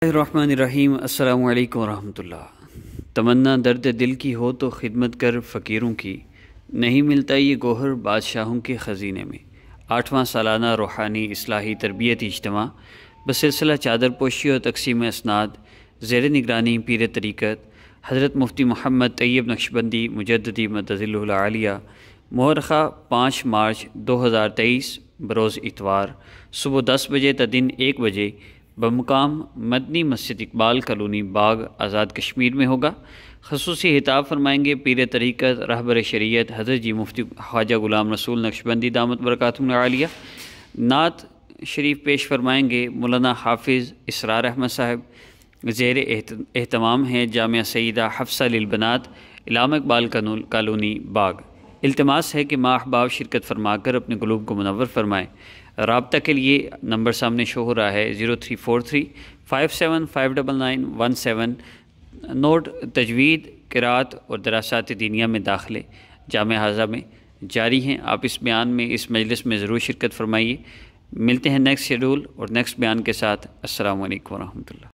अस्सलाम वालेकुम रहमतुल्लाह तमन्ना दर्द दिल की हो तो खिदमत कर फ़कीरों की नहीं मिलता ये गोहर बादशाहों के ख़जीने में आठवां सालाना रूहानी असलाही तरबियत इजतम बसिलसिला चादर पोशी और तकसीम असनाद जेर निगरानी पीर तरीक़त हज़रत मुफ्ती मोहम्मद तैयब नक्शबंदी मुजदी मदजिलिया मोरखा पाँच मार्च दो हज़ार तेईस बरोज़ इतवार सुबह दस बजे त दिन एक बजे बमकाम मदनी मस्जिद इकबाल कलोनी बाग आज़ाद कश्मीर में होगा खसूस हिताब फरमाएंगे पीर तरीक़त रहबर शरीत हजरत जी मुफ्ती ख्वाजा गुलाम रसूल नक्शबंदी दामद आलिया नात शरीफ पेश फरमाएंगे मौलाना हाफिज़ इसरार अहमद साहब जेर एहतमाम हैं जामिया सईदा हफ्सा लिलबनात इलाम इकबाल कॉलोनी बाग इल्तमास है कि माँ अहबाब शिरकत फरमा कर अपने गलूब को मनवर फरमाएँ रबता के लिए नंबर सामने शो हो रहा है zero three four three five seven five double nine one seven note तजवीद किरात और दरासात दीनिया में दाखिले जाम हाजा में जारी हैं आप इस बयान में इस मजलिस में ज़रूर शिरकत फरमाइए मिलते हैं नेक्स्ट शेड्यूल और नेक्स्ट बयान के साथ असल वरहमल